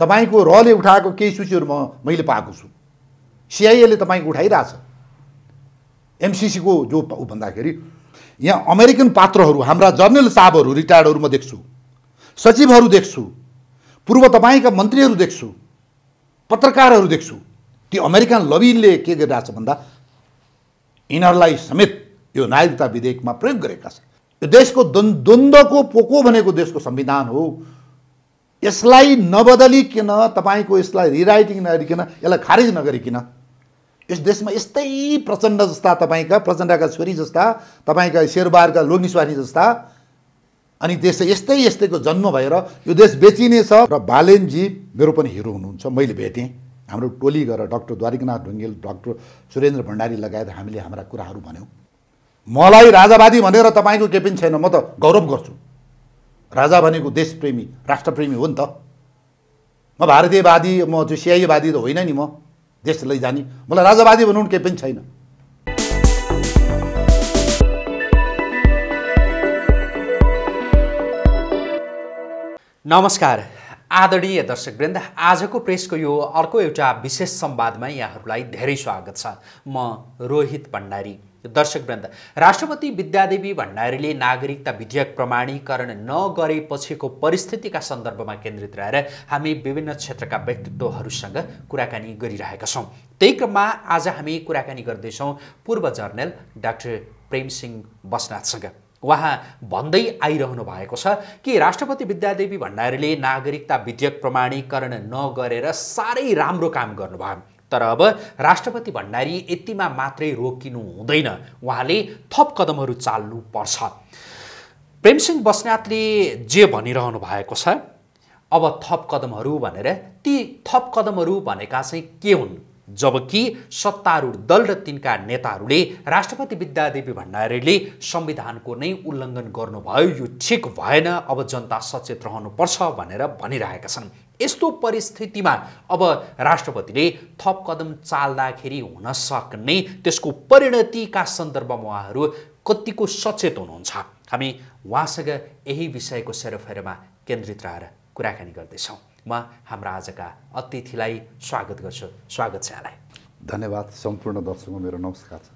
तपाईँको रले उठाएको केही सूचीहरू म मैले पाएको छु सिआइएले तपाईँको उठाइरहेछ एमसिसीको जो भन्दाखेरि यहाँ अमेरिकन पात्रहरू हाम्रा जर्नल साहबहरू रिटायर्डहरू म देख्छु सचिवहरू देख्छु पूर्व तपाईँका मन्त्रीहरू देख्छु पत्रकारहरू देख्छु ती अमेरिकन लबिनले के गरिरहेछ भन्दा यिनीहरूलाई समेत यो नागरिकता विधेयकमा प्रयोग गरेका छन् यो देशको द्वन्द्वको पोको भनेको देशको संविधान हो यसलाई नबदलिकन तपाईँको यसलाई रिराइटिङ नगरिकन यसलाई खारेज नगरिकन यस देशमा यस्तै प्रचण्ड जस्ता तपाईँका प्रचण्डका छोरी जस्ता तपाईँका शेरबारका लोग्निस्वारी जस्ता अनि देश यस्तै यस्तैको जन्म भएर यो देश बेचिनेछ र बालेनजी मेरो पनि हिरो हुनुहुन्छ मैले भेटेँ हाम्रो टोली गएर डक्टर द्वारिकनाथ ढुङ्गेल डक्टर सुरेन्द्र भण्डारी लगायत हामीले हाम्रा कुराहरू भन्यौँ मलाई राजावादी भनेर तपाईँको केही पनि छैन म त गौरव गर्छु राजा भनेको देशप्रेमी राष्ट्रप्रेमी हो नि त म भारतीयवादी म त्यो सिआइएवादी त होइन नि म देश लैजाने मलाई राजावादी भन्नु केही पनि छैन नमस्कार आदरणीय दर्शकवृन्द आजको प्रेसको यो अर्को एउटा विशेष संवादमा यहाँहरूलाई धेरै स्वागत छ म रोहित भण्डारी दर्शकवृन्द राष्ट्रपति विद्यादेवी भण्डारीले नागरिकता विधेयक प्रमाणीकरण नगरेपछिको परिस्थितिका सन्दर्भमा केन्द्रित रहेर हामी विभिन्न क्षेत्रका व्यक्तित्वहरूसँग कुराकानी गरिरहेका छौँ त्यही क्रममा आज हामी कुराकानी गर्दैछौँ पूर्व जर्नल डाक्टर प्रेमसिंह बस्नाथसँग उहाँ भन्दै आइरहनु भएको छ कि राष्ट्रपति विद्यादेवी भण्डारीले नागरिकता विधेयक प्रमाणीकरण नगरेर साह्रै राम्रो काम गर्नुभयो तर अब राष्ट्रपति भण्डारी यतिमा मात्रै रोकिनु हुँदैन उहाँले थप कदमहरू चाल्नुपर्छ प्रेमसिंह बस्नेतले जे भनिरहनु भएको छ अब थप कदमहरू भनेर ती थप कदमहरू भनेका चाहिँ के हुन् जबकि सत्तारूढ दल र तिनका नेताहरूले राष्ट्रपति विद्यादेवी भण्डारीले संविधानको नै उल्लङ्घन गर्नुभयो यो ठिक भएन अब जनता सचेत रहनुपर्छ भनेर भनिरहेका छन् यस्तो परिस्थितिमा अब राष्ट्रपतिले थप कदम चाल्दाखेरि हुन सक्ने त्यसको परिणतिका सन्दर्भमा उहाँहरू कतिको सचेत हुनुहुन्छ हामी उहाँसँग यही विषयको सेरोफेरोमा केन्द्रित रहेर कुराकानी गर्दैछौँ म हाम्रो आजका अतिथिलाई स्वागत गर्छु स्वागत छ यहाँलाई धन्यवाद सम्पूर्ण दर्शकमा मेरो नमस्कार छ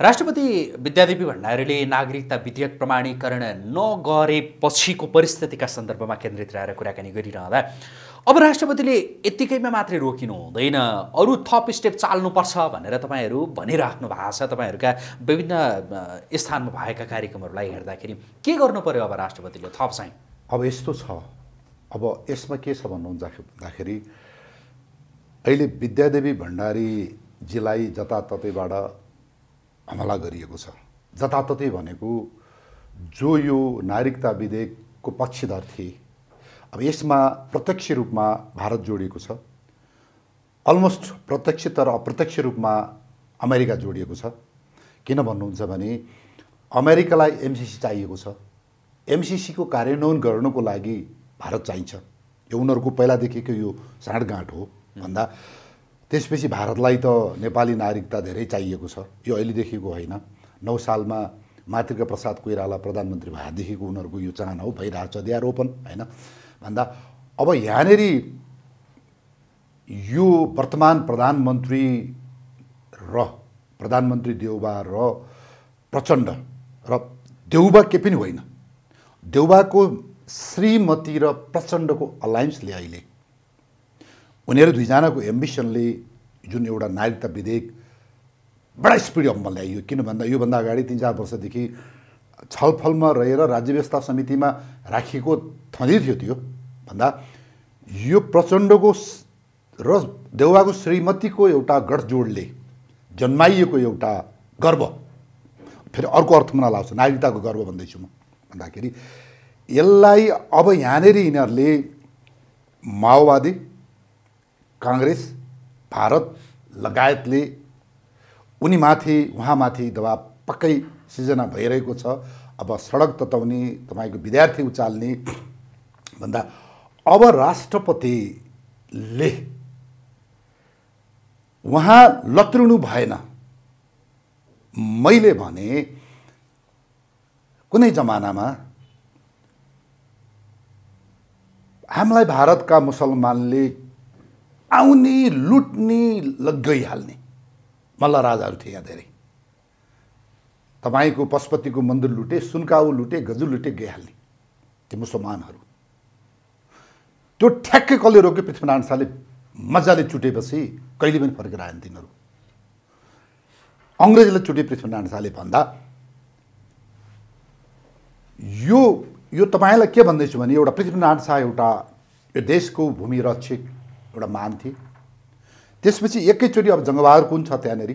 राष्ट्रपति विद्यादेवी भण्डारीले नागरिकता विधेयक प्रमाणीकरण नगरेपछिको परिस्थितिका सन्दर्भमा केन्द्रित रहेर कुराकानी गरिरहँदा अब राष्ट्रपतिले यत्तिकैमा मात्रै रोकिनु हुँदैन अरू थप स्टेप चाल्नुपर्छ भनेर तपाईँहरू भनिराख्नु भएको छ तपाईँहरूका विभिन्न स्थानमा भएका कार्यक्रमहरूलाई हेर्दाखेरि के गर्नु पर्यो अब राष्ट्रपतिले थप चाहिँ अब यस्तो छ अब यसमा के छ भन्नुहुन्छ भन्दाखेरि अहिले विद्यादेवी भण्डारीजीलाई जताततैबाट हमला गरिएको छ जताततै भनेको जो यो नागरिकता विधेयकको पक्षधर थिए अब यसमा प्रत्यक्ष रूपमा भारत जोडिएको छ अलमोस्ट प्रत्यक्ष तर अप्रत्यक्ष रूपमा अमेरिका जोडिएको छ किन भन्नुहुन्छ भने अमेरिकालाई एमसिसी चाहिएको छ एमसिसीको कार्यान्वयन गर्नको लागि भारत चाहिन्छ यो उनीहरूको पहिलादेखिको यो साँडगाँठ हो भन्दा त्यसपछि भारतलाई त नेपाली नागरिकता धेरै चाहिएको छ यो अहिलेदेखिको होइन नौ सालमा मातृका प्रसाद कोइराला प्रधानमन्त्री भएदेखिको उनीहरूको यो चाहना हो भइरहेछ दे आर होइन भन्दा अब यहाँनिर यो वर्तमान प्रधानमन्त्री र प्रधानमन्त्री देउबा र प्रचण्ड र देउबा के पनि होइन देउबाको श्रीमती र प्रचण्डको अलायन्सले अहिले उनीहरू दुईजनाको एम्बिसनले जुन एउटा नागरिकता विधेयक बडा स्पिड स्पिडमा ल्याइयो किन भन्दा योभन्दा अगाडि तिन चार वर्षदेखि छलफलमा रहेर राज्य व्यवस्था समितिमा राखिएको थँदै थियो त्यो भन्दा यो प्रचण्डको र देउवाको श्रीमतीको एउटा गठजोडले जन्माइएको एउटा गर्व फेरि अर्को अर्थमा नलाउँछ नागरिकताको गर्व भन्दैछु म भन्दाखेरि यसलाई अब यहाँनिर यिनीहरूले माओवादी काङ्ग्रेस भारत लगायतले उनीमाथि उहाँमाथि दबाब पक्कै सिर्जना भइरहेको छ अब सडक तताउने तपाईँको विद्यार्थी उचाल्ने भन्दा अब राष्ट्रपतिले उहाँ लत्रिनु भएन मैले भने कुनै जमानामा हामीलाई भारतका मुसलमानले आउने लुट्ने लगाइहाल्ने मल्ल राजाहरू थिए यहाँ धेरै तपाईँको पशुपतिको मन्दिर लुटे सुनकाउ लुटे गजु लुटे गइहाल्ने त्यो मुसलमानहरू त्यो ठ्याक्कै कसले रोक्यो पृथ्वीनारायण शाहले मजाले चुटेपछि कहिले पनि फर्केर आएन तिनीहरू अङ्ग्रेजले चुटे पृथ्वीनारायण शाहले भन्दा यो यो तपाईँलाई के भन्दैछु भने एउटा पृथ्वीनारायण शाह एउटा यो देशको भूमि रक्षक एउटा मान थिएँ त्यसपछि एकैचोटि अब जङ्गबहादुर कुन छ त्यहाँनिर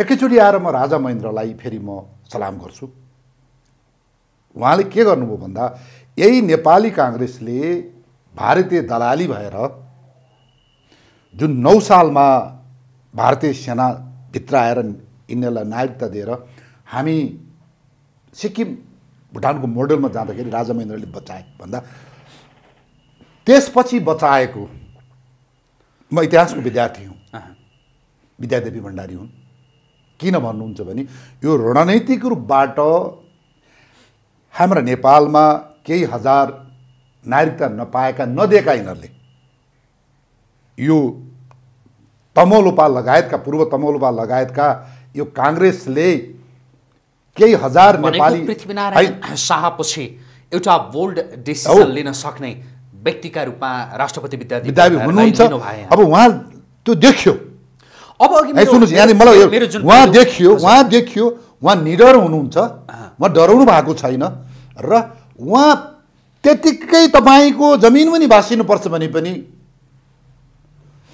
एकैचोटि आएर म राजा महेन्द्रलाई फेरि म सलाम गर्छु उहाँले के गर्नुभयो भन्दा यही नेपाली काङ्ग्रेसले भारतीय दलाली भएर जुन नौ सालमा भारतीय सेनाभित्र आएर यिनीहरूलाई नागरिकता दिएर हामी सिक्किम भुटानको मोडलमा जाँदाखेरि राजा महेन्द्रले बचाए भन्दा त्यसपछि बचाएको म इतिहासको विद्यार्थी हुँ विद्यादेवी भण्डारी हुन् किन भन्नुहुन्छ भने यो रणनैतिक रूपबाट हाम्रा नेपालमा केही हजार नागरिकता नपाएका नदिएका यिनीहरूले यो तमौलोपा लगायतका पूर्व तमौलोपा लगायतका यो काङ्ग्रेसले केही हजार नेपाली पृथ्वीनारायण शाहपछि एउटा बोल्ड डिसिजन लिन सक्ने व्यक्तिका रूपमा राष्ट्रपति विद्यार्थी हुनुहुन्छ अब उहाँ त्यो देखियो अब अघि सुन्नुहोस् यहाँ मलाई उहाँ देखियो उहाँ देखियो उहाँ निडर हुनुहुन्छ उहाँ डराउनु भएको छैन र उहाँ त्यतिकै तपाईँको जमिन पनि भाँसिनुपर्छ भने पनि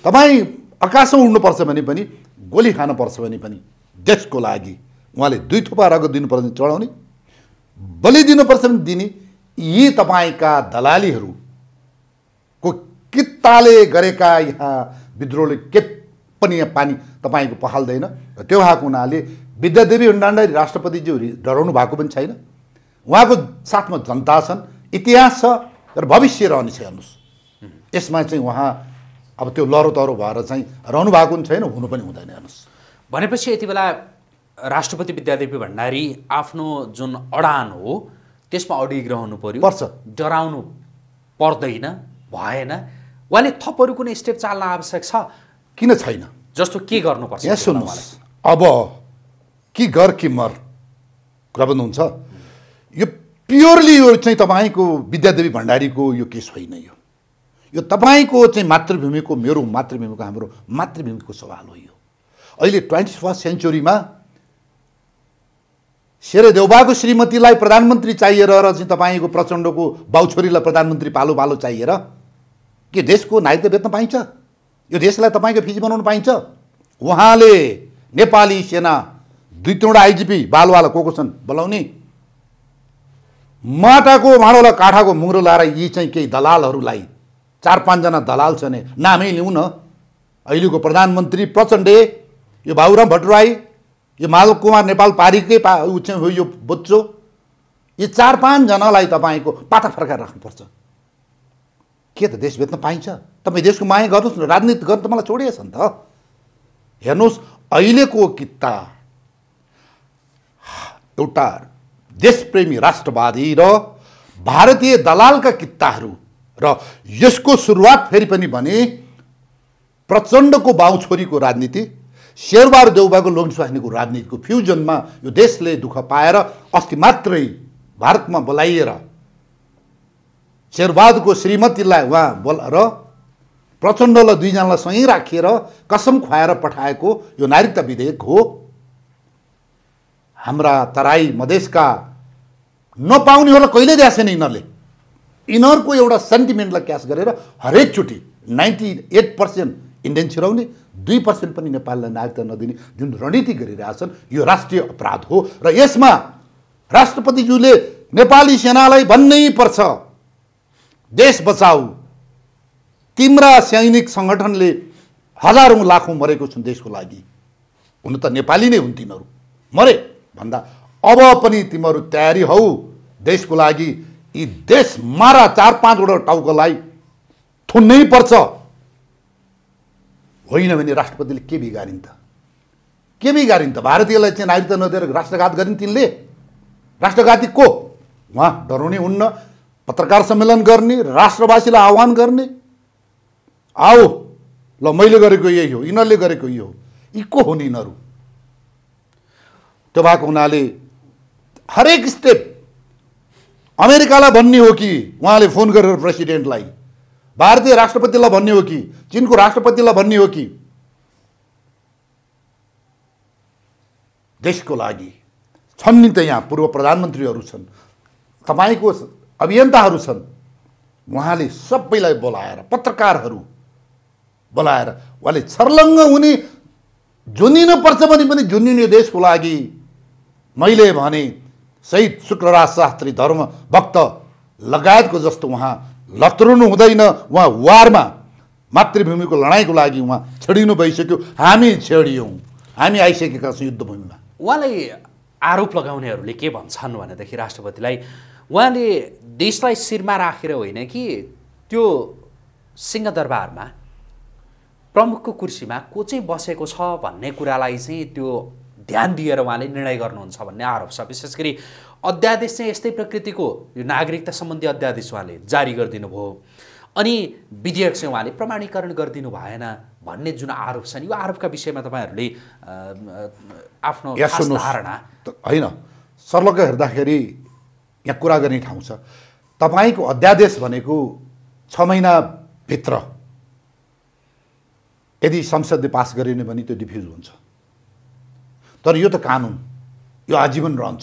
तपाईँ आकाशमा उड्नुपर्छ भने पनि गोली खानुपर्छ भने पनि देशको लागि उहाँले दुई थुपा रगत दिनुपर्छ भने चढाउने बलि दिनुपर्छ भने दिने यी तपाईँका दलालीहरू को किताले गरेका यहाँ विद्रोहले के पनि यहाँ पानी तपाईँको पखाल्दैन र त्यो भएको हुनाले विद्यादेवी भण्डारी राष्ट्रपतिज्यू डराउनु भएको पनि छैन उहाँको साथमा जनता छन् इतिहास छ र भविष्य रहनेछ हेर्नुहोस् यसमा चाहिँ उहाँ अब त्यो लरोतरो भएर चाहिँ रहनु भएको पनि छैन हुनु पनि हुँदैन हेर्नुहोस् भनेपछि यति बेला राष्ट्रपति विद्यादेवी भण्डारी आफ्नो जुन अडान हो त्यसमा अडिग रहनु पर्यो पर्छ डराउनु पर्दैन भएन उहाँले थपहरू कुनै स्टेप चाल्न आवश्यक छ किन छैन जस्तो के गर्नुपर्छ यहाँ सुन्नुहोस् अब कि गर कि मर कुरा हुन्छ यो प्योरली यो चाहिँ तपाईँको विद्यादेवी भण्डारीको यो केस होइन यो यो तपाईँको चाहिँ मातृभूमिको मेरो मातृभूमिको हाम्रो मातृभूमिको सवाल हो यो अहिले ट्वेन्टी फर्स्ट सेन्चुरीमा शेर देउबाको श्रीमतीलाई प्रधानमन्त्री चाहिएर र चाहिँ तपाईँको प्रचण्डको बाउछोरीलाई प्रधानमन्त्री पालो पालो चाहिएर के देशको नागरिकता बेच्न पाइन्छ यो देशलाई तपाईँको फिजी बनाउनु पाइन्छ उहाँले नेपाली सेना दुई तिनवटा आइजिपी बालुवाला को को छन् बोलाउने माटाको भाँडोलाई काठाको मुङ्रो लाएर यी चाहिँ केही दलालहरूलाई चार पाँचजना दलाल छ भने नामै लिउँ न अहिलेको प्रधानमन्त्री प्रचण्डे यो बाबुराम भट्टराई यो माधव कुमार नेपाल पारिकै पा हो यो बोच्चो यी चार पाँचजनालाई तपाईँको पाता फर्काएर राख्नुपर्छ के त देश बेच्न पाइन्छ तपाईँ देशको माया गर्नुहोस् न राजनीति गर्नु त मलाई छोडिएछ नि त हेर्नुहोस् अहिलेको किता एउटा देशप्रेमी राष्ट्रवादी र भारतीय दलालका किताहरू र यसको सुरुवात फेरि पनि भने प्रचण्डको बाउ छोरीको राजनीति शेरबहादुर देउबाको लोग्नेस्वास्नीको राजनीतिको फ्युजनमा यो देशले दुःख पाएर अस्ति मात्रै भारतमा बोलाइएर शेरबहादुरको श्रीमतीलाई उहाँ बोल र प्रचण्डलाई दुईजनालाई सँगै राखिएर कसम खुवाएर पठाएको यो नागरिकता विधेयक हो हाम्रा तराई मधेसका नपाउनेहरूलाई कहिले दिएको छैन यिनीहरूले यिनीहरूको एउटा सेन्टिमेन्टलाई क्यास गरेर हरेकचोटि नाइन्टी एट पर्सेन्ट इन्डियन छिराउने दुई पर्सेन्ट पनि नेपाललाई नागरिकता नदिने जुन रणनीति गरिरहेछन् यो राष्ट्रिय अपराध हो र यसमा राष्ट्रपतिज्यूले नेपाली सेनालाई भन्नै पर्छ देश बचाऊ तिम्रा सैनिक सङ्गठनले हजारौँ लाखौँ मरेको छन् देशको लागि हुन त नेपाली नै हुन् तिमीहरू मरे भन्दा अब पनि तिमीहरू तयारी हौ देशको लागि यी देश मारा चार पाँचवटा टाउकोलाई थुन्नै पर्छ होइन भने राष्ट्रपतिले के बिगारिन् त के बिगारिन् त भारतीयलाई चाहिँ नागरिकता नदिएर राष्ट्रघात गरिन् तिनले राष्ट्रघाती को उहाँ डराउने हुन्न पत्रकार सम्मेलन गर्ने राष्ट्रवासीलाई आह्वान गर्ने आओ ल मैले गरेको यही हो यिनीहरूले गरेको यो हो यी को हुन् यिनीहरू त्यो भएको हुनाले हरेक स्टेप अमेरिकालाई भन्ने हो कि उहाँले फोन गरेर प्रेसिडेन्टलाई भारतीय राष्ट्रपतिलाई भन्ने हो कि चिनको राष्ट्रपतिलाई भन्ने हो कि देशको लागि छन् नि त यहाँ पूर्व प्रधानमन्त्रीहरू छन् तपाईँको अभियन्ताहरू छन् उहाँले सबैलाई बोलाएर पत्रकारहरू बोलाएर उहाँले छर्लङ्ग हुने झुन्डिनुपर्छ भने पनि झुन्डिने देशको लागि मैले भने शहीद शुक्रराज शास्त्री धर्म भक्त लगायतको जस्तो उहाँ लत्रुनु हुँदैन उहाँ वारमा मातृभूमिको लडाइँको लागि उहाँ छेडिनु भइसक्यो हामी छेडियौँ हामी आइसकेका छौँ युद्धभूमिमा उहाँलाई आरोप लगाउनेहरूले के भन्छन् भनेदेखि राष्ट्रपतिलाई उहाँले देशलाई शिरमा राखेर होइन कि त्यो सिंहदरबारमा प्रमुखको कुर्सीमा को चाहिँ बसेको छ भन्ने कुरालाई चाहिँ त्यो ध्यान दिएर उहाँले निर्णय गर्नुहुन्छ भन्ने आरोप छ विशेष गरी अध्यादेश चाहिँ यस्तै प्रकृतिको यो नागरिकता सम्बन्धी अध्यादेश उहाँले जारी गरिदिनु भयो अनि विधेयक चाहिँ उहाँले प्रमाणीकरण गरिदिनु भएन भन्ने जुन आरोप छ नि यो आरोपका विषयमा तपाईँहरूले आफ्नो धारणा होइन सर्लग्ग हेर्दाखेरि यहाँ कुरा गर्ने ठाउँ छ तपाईँको अध्यादेश भनेको छ महिनाभित्र यदि संसदले पास गरिने भने त्यो डिफ्युज हुन्छ तर यो त कानुन यो आजीवन रहन्छ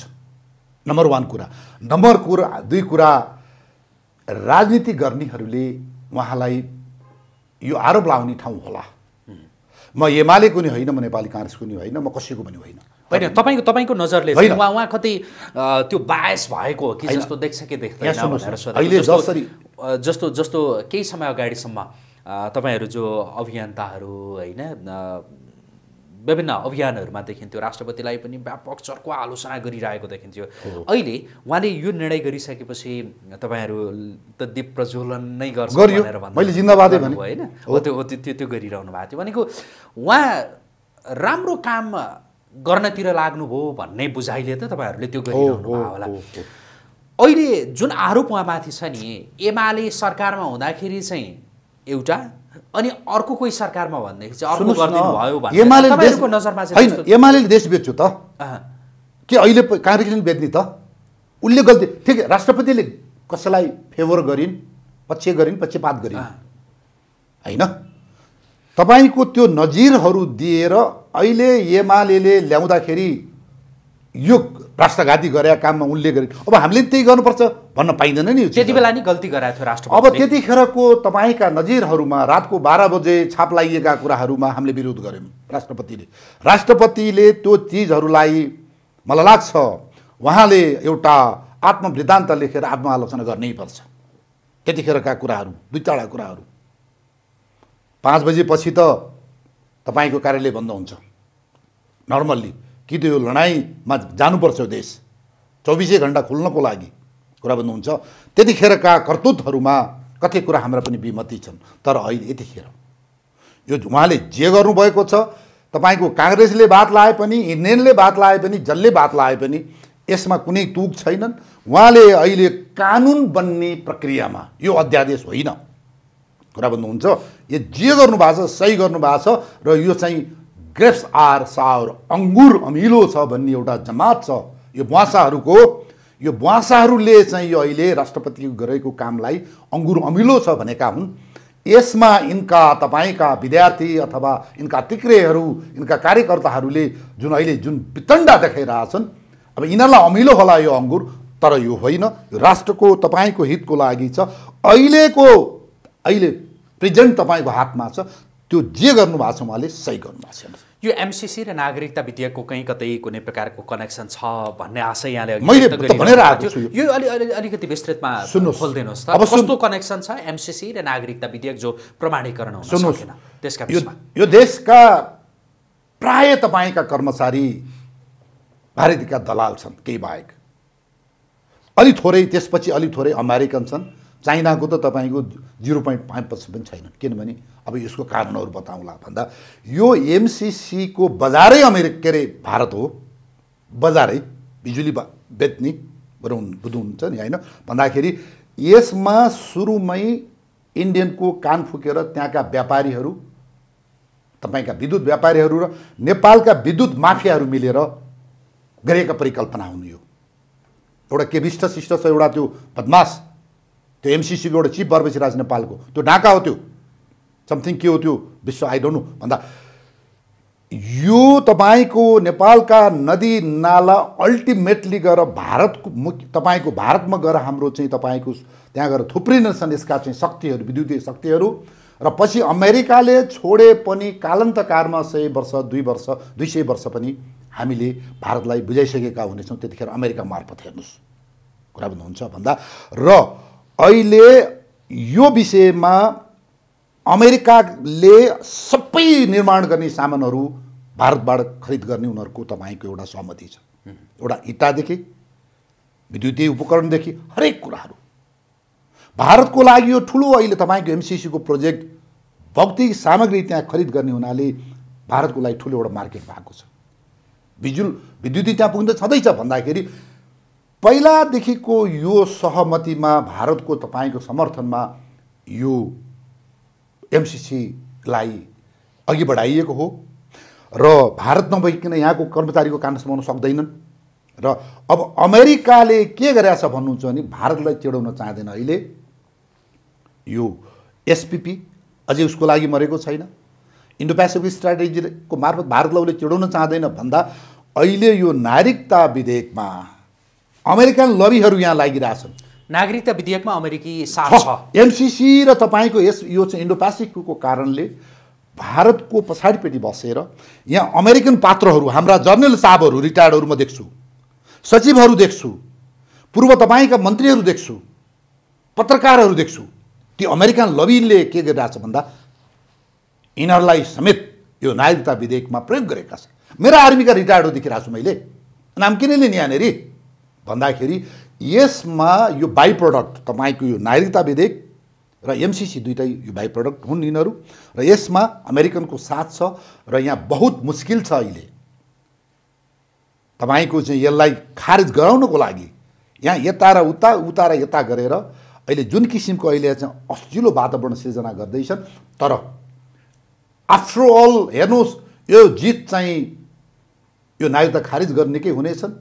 नम्बर वान कुरा नम्बर कुरा दुई कुरा राजनीति गर्नेहरूले उहाँलाई यो आरोप लाउने ठाउँ होला म एमालेको नि होइन म नेपाली काङ्ग्रेसको नि होइन म कसैको पनि होइन होइन तपाईँको तपाईँको नजरले उहाँ उहाँ कति त्यो बायस भएको हो कि जस्तो देख्छ कि देख्दैन भनेर जस्तो जस्तो केही समय अगाडिसम्म तपाईँहरू जो अभियन्ताहरू होइन विभिन्न अभियानहरूमा देखिन्थ्यो राष्ट्रपतिलाई पनि व्यापक चर्को आलोचना गरिरहेको देखिन्थ्यो अहिले उहाँले यो निर्णय गरिसकेपछि तपाईँहरू त दीप प्रज्वलन नै गर्छ भनेर भन्नु होइन हो त्यो त्यो त्यो गरिरहनु भएको थियो भनेको उहाँ राम्रो काम गर्नतिर लाग्नुभयो भन्ने बुझाइले त तपाईँहरूले त्यो गरिरहनु भयो होला अहिले जुन आरोप उहाँमाथि छ नि एमाले सरकारमा हुँदाखेरि चाहिँ एउटा अनि अर्को कोही सरकारमा भनेदेखि चाहिँ एमाले देश बेच्छु त के अहिले काङ्ग्रेसले बेच्ने त उसले गल्ती ठिक राष्ट्रपतिले कसैलाई फेभर गरिन् पक्ष गरिन् पक्षपात गरिन् होइन तपाईँको त्यो नजिरहरू दिएर अहिले एमाले ल्याउँदाखेरि यो राष्ट्रघाती गरेका काममा उनले गरे अब हामीले त्यही गर्नुपर्छ भन्न पाइँदैन नि त्यति बेला नि गल्ती गराएको थियो राष्ट्र अब त्यतिखेरको तपाईँका नजिरहरूमा रातको बाह्र बजे छाप लाइएका कुराहरूमा हामीले विरोध गऱ्यौँ राष्ट्रपतिले राष्ट्रपतिले त्यो चिजहरूलाई मलाई लाग्छ उहाँले एउटा आत्मवृद्धान्त लेखेर आत्मआलोचना गर्नै पर्छ त्यतिखेरका कुराहरू दुई चारवटा कुराहरू पाँच बजेपछि त तपाईँको कार्यालय बन्द हुन्छ नर्मल्ली कि त्यो यो लडाइँमा जानुपर्छ देश चौबिसै घन्टा खुल्नको लागि कुरा हुन्छ त्यतिखेरका करतुतहरूमा कति कुरा हाम्रा पनि विमति छन् तर अहिले यतिखेर यो उहाँले जे गर्नुभएको छ तपाईँको काङ्ग्रेसले बात लाए पनि इन्डियनले बात लाए पनि जसले बात लाए पनि यसमा कुनै तुक छैनन् उहाँले अहिले कानुन बन्ने प्रक्रियामा यो अध्यादेश होइन कुरा भन्नुहुन्छ यो जे गर्नुभएको छ सही गर्नुभएको छ र यो चाहिँ ग्रेप्स आर सावर अङ्गुर अमिलो छ भन्ने एउटा जमात छ यो बुवासाहरूको यो बुवासाहरूले चाहिँ यो अहिले राष्ट्रपति गरेको कामलाई अङ्गुर अमिलो छ भनेका हुन् यसमा यिनका तपाईँका विद्यार्थी अथवा यिनका तिक्रेहरू यिनका कार्यकर्ताहरूले जुन अहिले जुन वितण्डा देखाइरहेछन् अब यिनीहरूलाई अमिलो होला यो अङ्गुर तर यो होइन राष्ट्रको तपाईँको हितको लागि छ अहिलेको अहिले प्रेजेन्ट तपाईँको हातमा छ त्यो जे गर्नुभएको छ उहाँले सही गर्नुभएको छैन यो एमसिसी र नागरिकता विधेयकको कहीँ कतै कुनै प्रकारको कनेक्सन छ भन्ने आशा यहाँले भनेर थियो यो अलि अलिकति विस्तृतमा सुन्नु खोलिदिनुहोस् अब कस्तो कनेक्सन छ एमसिसी र नागरिकता विधेयक जो प्रमाणीकरण हुन सकेन त्यसका यो देशका प्राय तपाईँका कर्मचारी भारतीयका दलाल छन् केही बाहेक अलि थोरै त्यसपछि अलि थोरै अमेरिकन छन् चाइनाको त तपाईँको जिरो पोइन्ट फाइभ पर्सेन्ट पनि छैन किनभने अब यसको कारणहरू बताउँला भन्दा यो एमसिसीको बजारै अमेरिका के अरे भारत हो बजारै बिजुली बेच्ने बनाउनु बुझ्नुहुन्छ नि होइन भन्दाखेरि यसमा सुरुमै इन्डियनको कान फुकेर त्यहाँका व्यापारीहरू तपाईँका विद्युत व्यापारीहरू र नेपालका विद्युत माफियाहरू मिलेर गरेका परिकल्पना हुनु यो एउटा केविष्ट शिष्ट छ एउटा त्यो बदमास त्यो एमसिसीको एउटा चिफ बर्मेसी राज नेपालको त्यो ढाका हो त्यो समथिङ के हो त्यो विश्व आई डोन्ट नो भन्दा यो तपाईँको नेपालका नदी नाला अल्टिमेटली गएर भारतको मुख्य तपाईँको भारतमा गएर हाम्रो चाहिँ तपाईँको त्यहाँ गएर थुप्रिनेछन् यसका चाहिँ शक्तिहरू विद्युतीय शक्तिहरू र पछि अमेरिकाले छोडे पनि कालान्तकारमा सय वर्ष दुई वर्ष दुई सय वर्ष पनि हामीले भारतलाई बुझाइसकेका हुनेछौँ त्यतिखेर अमेरिका मार्फत हेर्नुहोस् कुरा भन्नुहुन्छ भन्दा र अहिले यो विषयमा अमेरिकाले सबै निर्माण गर्ने सामानहरू भारतबाट खरिद गर्ने उनीहरूको तपाईँको एउटा सहमति छ एउटा इटादेखि विद्युतीय उपकरणदेखि हरेक कुराहरू भारतको लागि यो ठुलो अहिले तपाईँको एमसिसीको प्रोजेक्ट भौतिक सामग्री त्यहाँ खरिद गर्ने हुनाले भारतको लागि ठुलो एउटा मार्केट भएको छ बिजुल विद्युती त्यहाँ पुग्न छँदैछ भन्दाखेरि पहिलादेखिको यो सहमतिमा भारतको तपाईँको समर्थनमा यो एमसिसीलाई अघि बढाइएको हो र भारत नभइकन यहाँको कर्मचारीको कारण समाउन सक्दैनन् र अब अमेरिकाले के गरेका छ भन्नुहुन्छ भने भारतलाई चिडाउन चाहँदैन अहिले यो एसपिपी अझै उसको लागि मरेको छैन इन्डो पेसिफिक स्ट्राटेजीको मार्फत भारतलाई उसले चिडाउन चाहँदैन भन्दा अहिले यो नागरिकता विधेयकमा अमेरिकन लबीहरू यहाँ लागिरहेछन् नागरिकता विधेयकमा अमेरिकी साथ छ एमसिसी र तपाईँको यस यो चाहिँ इन्डो पेसिफिकको कारणले भारतको पछाडिपट्टि बसेर यहाँ अमेरिकन पात्रहरू हाम्रा जर्नल साहबहरू रिटायर्डहरू म देख्छु सचिवहरू देख्छु पूर्व तपाईँका मन्त्रीहरू देख्छु पत्रकारहरू देख्छु ती अमेरिकन लबीले के गरिरहेछ भन्दा यिनीहरूलाई समेत यो नागरिकता विधेयकमा प्रयोग गरेका छन् मेरा आर्मीका रिटायर्डहरू देखिरहेको छु मैले नाम किन लिने यहाँनिर भन्दाखेरि यसमा यो बाई प्रडक्ट तपाईँको यो नागरिकता विधेयक र एमसिसी दुइटै यो बाई प्रडक्ट हुन् यिनीहरू र यसमा अमेरिकनको साथ छ र यहाँ बहुत मुस्किल छ अहिले तपाईँको चाहिँ यसलाई खारेज गराउनको लागि यहाँ यता र उता उता र यता गरेर अहिले जुन किसिमको अहिले चाहिँ अस्जिलो वातावरण सिर्जना गर्दैछन् तर आफ्टर अल हेर्नुहोस् यो जित चाहिँ यो नागरिकता खारिज गर्नेकै हुनेछन्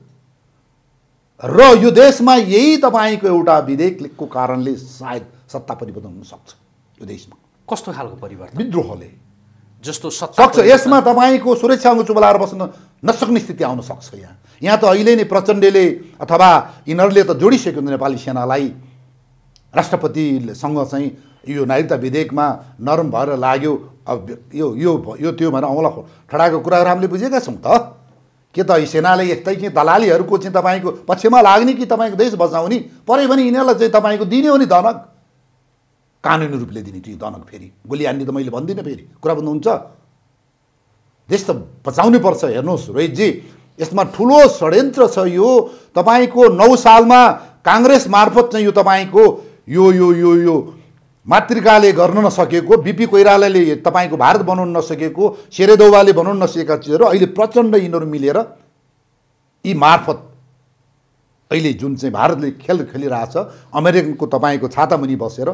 र यो देशमा यही तपाईँको एउटा विधेयकको कारणले सायद सत्ता परिवर्तन हुनसक्छ यो देशमा कस्तो खालको परिवर्तन विद्रोहले जस्तो सक्छ यसमा तपाईँको सुरक्षा अङ्ग चुबलाएर बस्न नसक्ने स्थिति आउन सक्छ यहाँ यहाँ त अहिले नै प्रचण्डले अथवा यिनीहरूले त जोडिसकेको नेपाली सेनालाई राष्ट्रपतिसँग चाहिँ यो नागरिकता विधेयकमा नरम भएर लाग्यो अब यो यो त्यो भनेर औँला ठडाएको कुराहरू हामीले बुझेका छौँ त के त सेनाले यस्तै चाहिँ दलालीहरूको चाहिँ तपाईँको पक्षमा लाग्ने कि तपाईँको देश बचाउने पऱ्यो भने यिनीहरूलाई चाहिँ तपाईँको दिने हो नि धनक कानुनी रूपले दिने त्यो धनक फेरि गोली हान्ने त मैले भन्दिनँ फेरि कुरा भन्नुहुन्छ देश त बचाउनु पर्छ हेर्नुहोस् रोहितजी यसमा ठुलो षड्यन्त्र छ यो तपाईँको नौ सालमा काङ्ग्रेस मार्फत चाहिँ यो तपाईँको यो यो यो यो मातृकाले गर्न नसकेको बिपी कोइरालाले तपाईँको भारत बनाउन नसकेको सेरेदौवाले बनाउन नसकेका चिजहरू अहिले प्रचण्ड यिनीहरू मिलेर यी मार्फत अहिले जुन चाहिँ भारतले खेल खेलिरहेछ अमेरिकनको तपाईँको छातामुनि बसेर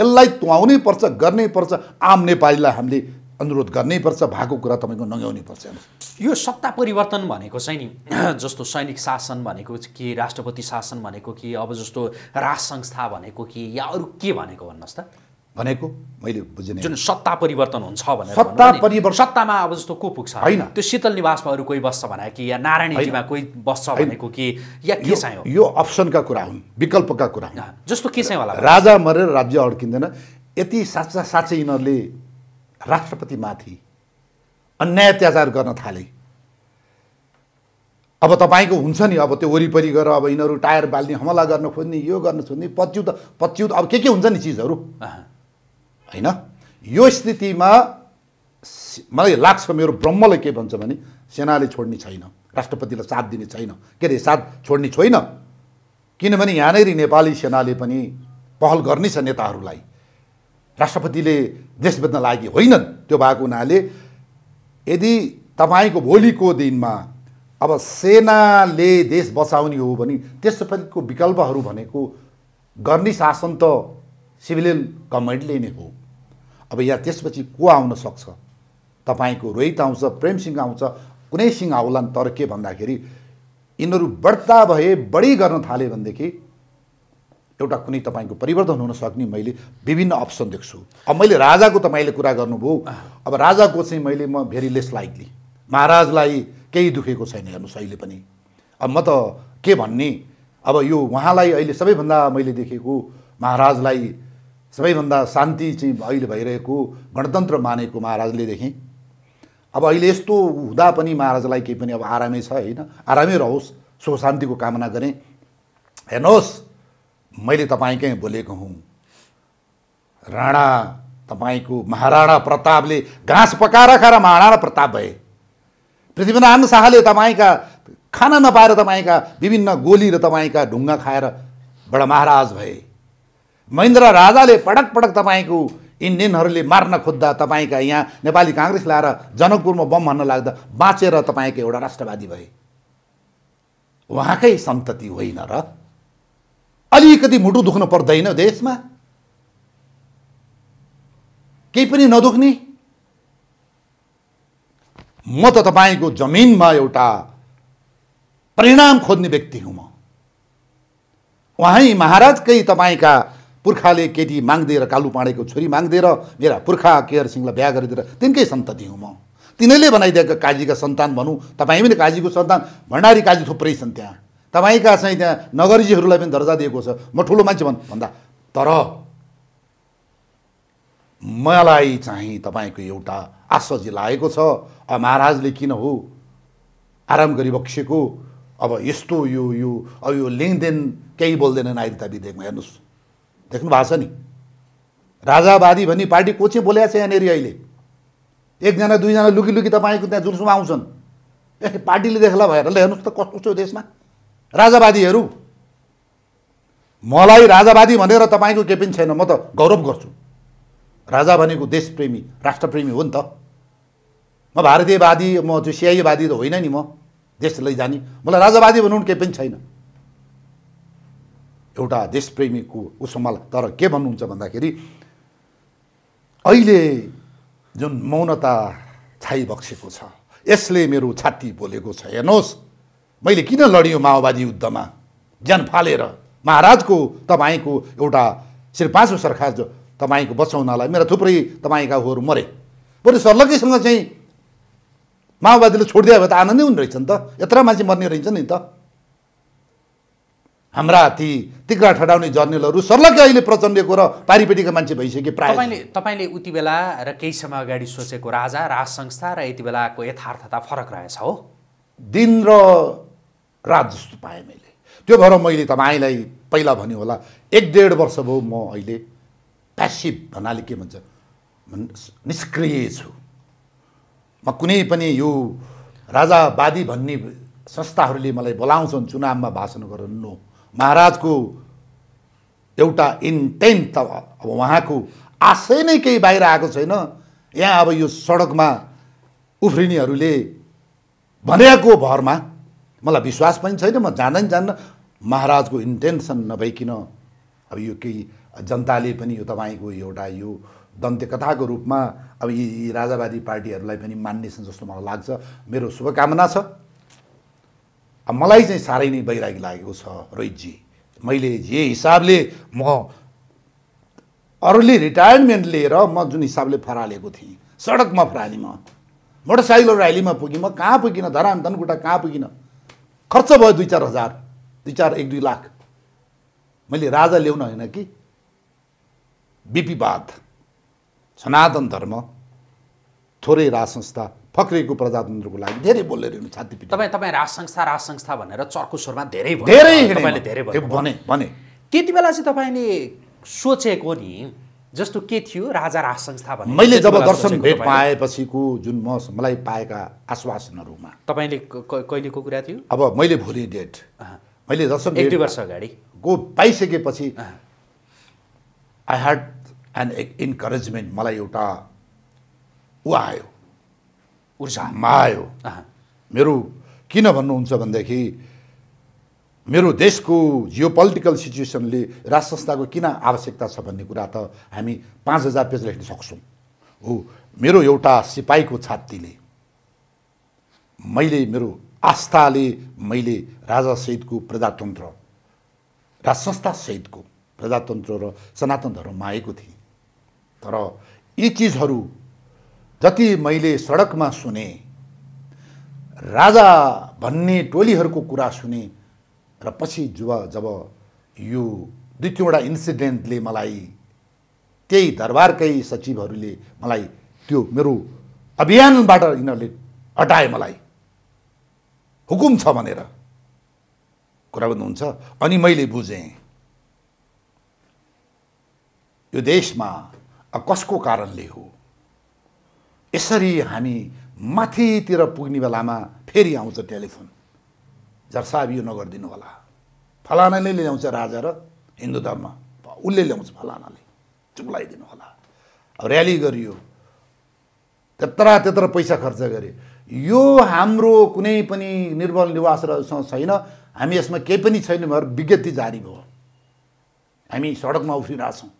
यसलाई तुवाउनै पर्छ गर्नै पर्छ आम नेपालीलाई हामीले अनुरोध गर्नैपर्छ भएको कुरा तपाईँको नगाउनै पर्छ यो सत्ता परिवर्तन भनेको चाहिँ नि जस्तो सैनिक शासन भनेको कि राष्ट्रपति शासन भनेको कि अब जस्तो राज संस्था भनेको कि या अरू के भनेको भन्नुहोस् त भनेको मैले बुझेँ जुन सत्ता परिवर्तन हुन्छ भने सत्ता परिवर्तन सत्तामा अब जस्तो को पुग्छ होइन त्यो शीतल निवासमा अरू कोही बस्छ भने कि या नारायणजीमा कोही बस्छ भनेको कि या के चाहिँ हो यो अप्सनका कुरा हुन् विकल्पका कुरा हुन् जस्तो के चाहिँ होला राजा मरेर राज्य अड्किँदैन यति साँच्चा साँच्चै यिनीहरूले राष्ट्रपतिमाथि अन्याय अत्याचार गर्न थाले अब तपाईँको हुन्छ नि अब त्यो वरिपरि गएर अब यिनीहरू टायर बाल्ने हमला गर्न खोज्ने यो गर्न खोज्ने पच्युत पच्युत अब के के हुन्छ नि चिजहरू होइन यो स्थितिमा मलाई लाग्छ मेरो ब्रह्मले के भन्छ भने सेनाले छोड्ने छैन राष्ट्रपतिलाई साथ दिने छैन के अरे साथ छोड्ने छोइन किनभने यहाँनिर नेपाली सेनाले पनि पहल गर्नेछ नेताहरूलाई राष्ट्रपतिले देश बेच्न लागि होइनन् त्यो भएको हुनाले यदि तपाईँको भोलिको दिनमा अब सेनाले देश बचाउने हो भने त्यसपछिको विकल्पहरू भनेको गर्ने शासन त सिभिलियन गभर्मेन्टले नै हो अब यहाँ त्यसपछि को आउन सक्छ तपाईँको रोहित आउँछ प्रेम सिंह आउँछ कुनै सिंह आउलान् तर के भन्दाखेरि यिनीहरू बढ्ता भए बढी गर्न थाले भनेदेखि एउटा कुनै तपाईँको परिवर्तन हुन सक्ने मैले विभिन्न अप्सन देख्छु अब मैले राजाको तपाईँले कुरा गर्नुभयो अब राजाको चाहिँ मैले म भेरी लेस लाइकली महाराजलाई केही दुखेको छैन हेर्नुहोस् अहिले पनि अब म त के भन्ने अब यो उहाँलाई अहिले सबैभन्दा मैले देखेको महाराजलाई सबैभन्दा शान्ति चाहिँ अहिले भइरहेको गणतन्त्र मानेको महाराजले देखेँ अब अहिले यस्तो हुँदा पनि महाराजलाई केही पनि अब आरामै छ होइन आरामै रहोस् सुख शान्तिको कामना गरेँ हेर्नुहोस् मैले तपाईँकै बोलेको हुँ राणा तपाईँको महाराणा प्रतापले घाँस पकाएर खाएर महाराणा प्रताप भए पृथ्वीनारायण शाहले तपाईँका खाना नपाएर तपाईँका विभिन्न गोली र तपाईँका ढुङ्गा खाएर बडा महाराज भए महेन्द्र राजाले पटक पटक तपाईँको इन्डियनहरूले मार्न खोज्दा तपाईँका यहाँ नेपाली काङ्ग्रेस ल्याएर जनकपुरमा बम भन्न लाग्दा बाँचेर तपाईँको एउटा राष्ट्रवादी भए उहाँकै सन्तति होइन र अलिकति मुटु दुख्न पर्दैन देशमा केही पनि नदुख्ने म त तपाईँको जमिनमा एउटा परिणाम खोज्ने व्यक्ति हुँ म उहाँ महाराजकै तपाईँका पुर्खाले केटी माग्दिएर कालु पाँडेको छोरी माग्दिएर मेरा पुर्खा केयर सिंहलाई बिहा गरिदिएर तिनकै सन्तति हुँ म तिनैले बनाइदिएको काजीका सन्तान भनौँ तपाईँ पनि काजीको सन्तान भण्डारी काजी थुप्रै छन् त्यहाँ तपाईँका चाहिँ त्यहाँ नगरजीहरूलाई पनि दर्जा दिएको छ म ठुलो मान्छे भन् भन्दा तर मलाई चाहिँ तपाईँको एउटा आश्चर्य लागेको छ अब महाराजले किन हो आराम गरी बक्सेको अब यस्तो यो यो अब यो लेनदेन केही बोल्दैन नागरिकता विधेयकमा हेर्नुहोस् देख्नु भएको छ नि राजावादी भन्ने पार्टी को चाहिँ बोलेको छ यहाँनिर अहिले एकजना दुईजना लुकी लुकी तपाईँको त्यहाँ जुलसुमा आउँछन् ए पार्टीले देख्ला भएर ल हेर्नुहोस् त कस्तो छ देशमा राजावादीहरू मलाई राजावादी भनेर तपाईँको केही पनि छैन म त गौरव गर्छु राजा भनेको देशप्रेमी राष्ट्रप्रेमी हो नि त म भारतीयवादी म त्यो सिआइएवादी त होइन नि म देश लैजाने मलाई राजावादी भन्नु केही पनि छैन एउटा देशप्रेमीको उसो मलाई तर के भन्नुहुन्छ भन्दाखेरि अहिले जुन मौनता छाइबक्सेको छ यसले मेरो छाती बोलेको छ हेर्नुहोस् मैले किन लडियो माओवादी युद्धमा ज्यान फालेर महाराजको तपाईँको एउटा श्री पाँचौँ सरकार तपाईँको बचाउनलाई मेरा थुप्रै तपाईँका होहरू मरे बरु सर्लकीसँग चाहिँ माओवादीले छोडिदियो भए त आनन्दै हुने रहेछ नि त यत्र मान्छे मर्ने रहेछ नि त हाम्रा ती तिग्रा ठडाउने जर्नेलहरू सर्लकै अहिले प्रचण्डको र पारिपेटिका मान्छे भइसक्यो प्रायः तपाईँले तपाईँले उति बेला र केही समय अगाडि सोचेको राजा राज संस्था र यति बेलाको यथार्थता फरक रहेछ हो दिन र रात जस्तो पाएँ मैले त्यो भएर मैले तपाईँलाई पहिला भन्यो होला एक डेढ वर्ष भयो म अहिले प्यासिभ भन्नाले के भन्छ निष्क्रिय छु म कुनै पनि यो राजावादी भन्ने संस्थाहरूले मलाई बोलाउँछन् चुनावमा भाषण गरेर नो महाराजको एउटा इन्टेन्ट त अब उहाँको आशय नै केही बाहिर आएको छैन यहाँ अब यो सडकमा उफ्रिनेहरूले भनेको भरमा मलाई विश्वास पनि छैन म जान्दै जान्न महाराजको इन्टेन्सन नभइकन अब यो केही जनताले पनि यो तपाईँको एउटा यो दन्त्यकथाको रूपमा अब यी यी राजावादी पार्टीहरूलाई पनि मान्नेछन् जस्तो मलाई लाग्छ मेरो शुभकामना छ अब मलाई चाहिँ साह्रै नै बैरागी लागेको छ रोहितजी मैले जे हिसाबले म अर्ली रिटायरमेन्ट लिएर म जुन हिसाबले फरालेको थिएँ सडकमा फराली म मोटरसाइकल ऱ्यालीमा पुगेँ म कहाँ पुगिनँ धरान धनकुटा कहाँ पुगिनँ खर्च भयो दुई चार हजार दुई चार एक दुई लाख मैले राजा ल्याउन होइन कि बिपिवाद सनातन धर्म थोरै राज संस्था फक्रेको प्रजातन्त्रको लागि धेरै बोलेर रहनु छाती तपाईँ तपाईँ राज संस्था राज संस्था भनेर चर्को स्वरमा धेरै धेरै धेरै भने भने त्यति बेला चाहिँ तपाईँले सोचेको नि जस्तो के थियो राजा राज संस्था भने मैले जब दर्शन भेट पाएपछिको जुन म मलाई पाएका आश्वासनहरूमा तपाईँले कहिलेको कुरा थियो अब मैले भोलि डेट मैले दर्शन एक दुई वर्ष अगाडि गो पाइसकेपछि आई ह्याड एन इन्करेजमेन्ट मलाई एउटा ऊ आयो ऊर्जामा आयो मेरो किन भन्नुहुन्छ भनेदेखि मेरो देशको जियो पोलिटिकल सिचुएसनले राष्ट्र संस्थाको किन आवश्यकता छ भन्ने कुरा त हामी पाँच हजार पेज लेख्न सक्छौँ हो मेरो एउटा सिपाहीको छात्तीले मैले मेरो आस्थाले मैले राजा सहितको प्रजातन्त्र राज प्रजातन्त्र र सनातन धर्म मागेको थिएँ तर यी चिजहरू जति मैले सडकमा सुने राजा भन्ने टोलीहरूको कुरा सुने र पछि जुब जब यो दुई तिनवटा इन्सिडेन्टले मलाई त्यही दरबारकै सचिवहरूले मलाई त्यो मेरो अभियानबाट यिनीहरूले हटाए मलाई हुकुम छ भनेर कुरा गर्नुहुन्छ अनि मैले बुझेँ यो देशमा कसको कारणले हो यसरी हामी माथितिर पुग्ने बेलामा फेरि आउँछ टेलिफोन जरसाब यो नगरिदिनु होला फलानाले ल्याउँछ राजा र हिन्दू धर्म उसले ल्याउँछ फलानाले चुप्लाइदिनु होला अब र्याली गरियो त्यत्रा त्यत्र पैसा खर्च गरे यो हाम्रो कुनै पनि निर्बल निवासहरूसँग छैन हामी यसमा केही पनि छैन भनेर विज्ञप्ति जारी भयो हामी सडकमा उफ्रिरहेछौँ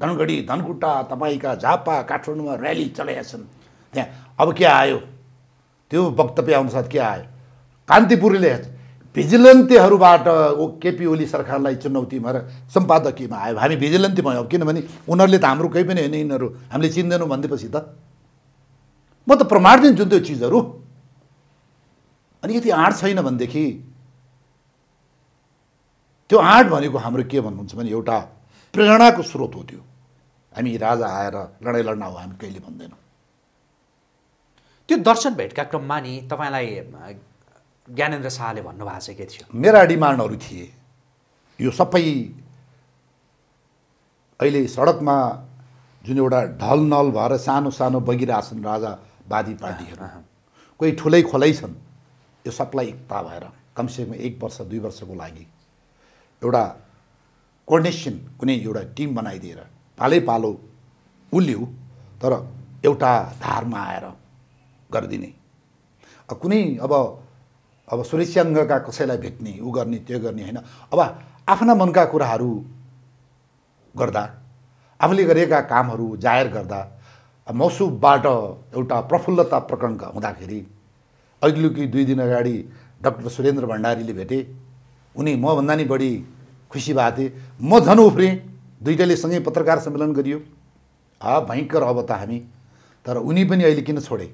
धनगढी धनकुट्टा तपाईँका झापा काठमाडौँमा र्याली चलाएछन् त्यहाँ अब के आयो त्यो वक्तव्य अनुसार के आयो कान्तिपुरले भिजिलन्तेहरूबाट केपी ओली सरकारलाई चुनौतीमा र सम्पादकीयमा आयो हामी भिजिलन्ती भयौँ किनभने उनीहरूले त हाम्रो केही पनि होइन यिनीहरू हामीले चिन्दैनौँ भनेपछि त म त प्रमाण दिन्छु त्यो चिजहरू अनि यति आँट छैन भनेदेखि त्यो आँट भनेको हाम्रो के भन्नुहुन्छ भने एउटा प्रेरणाको स्रोत हो त्यो हामी राजा आएर लडाइँ लड्न हो हामी कहिले भन्दैनौँ त्यो दर्शन भेटका क्रममा नि तपाईँलाई ज्ञानेन्द्र शाहले भन्नुभएको छ के थियो मेरा डिमान्डहरू थिए यो सबै अहिले सडकमा जुन एउटा ढल नल भएर सानो सानो बगिरहेछन् राजावादी पार्टीहरू कोही ठुलै खोलै छन् यो सबलाई एकता भएर कमसेकम एक वर्ष दुई वर्षको लागि एउटा कोर्डिनेसन कुनै एउटा टिम बनाइदिएर पालै पालो उल्यो तर एउटा धारमा आएर गरिदिने कुनै अब अब सुरेशङ्गका कसैलाई भेट्ने ऊ गर्ने त्यो गर्ने होइन अब आफ्ना मनका कुराहरू गर्दा आफूले गरेका कामहरू जाहेर गर्दा मौसुबाट एउटा प्रफुल्लता प्रकरण हुँदाखेरि अघिल्लो कि दुई दिन अगाडि डक्टर सुरेन्द्र भण्डारीले भेटे उनी मभन्दा नि बढी खुसी भएको थिएँ म झन् उफ्रेँ दुइटैले सँगै पत्रकार सम्मेलन गरियो आ भयङ्कर अब त हामी तर उनी पनि अहिले किन छोडे